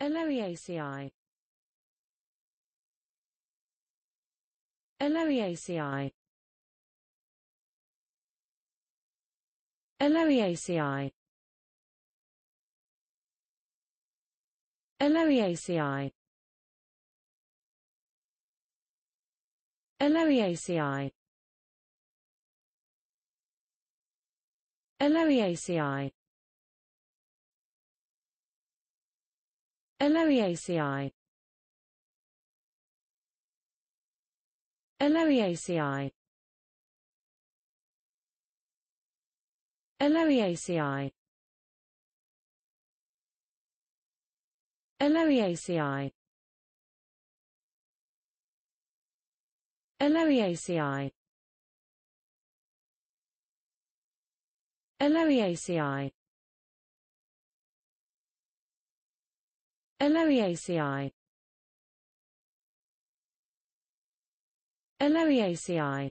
Eleriaceae Eleriaceae Eleriaceae Eleriaceae Eleriaceae Eleriaceae Eleriaceae Eleriaceae Eleriaceae Eleriaceae Eleriaceae Eleriaceae Eleriaceae Eleriaceae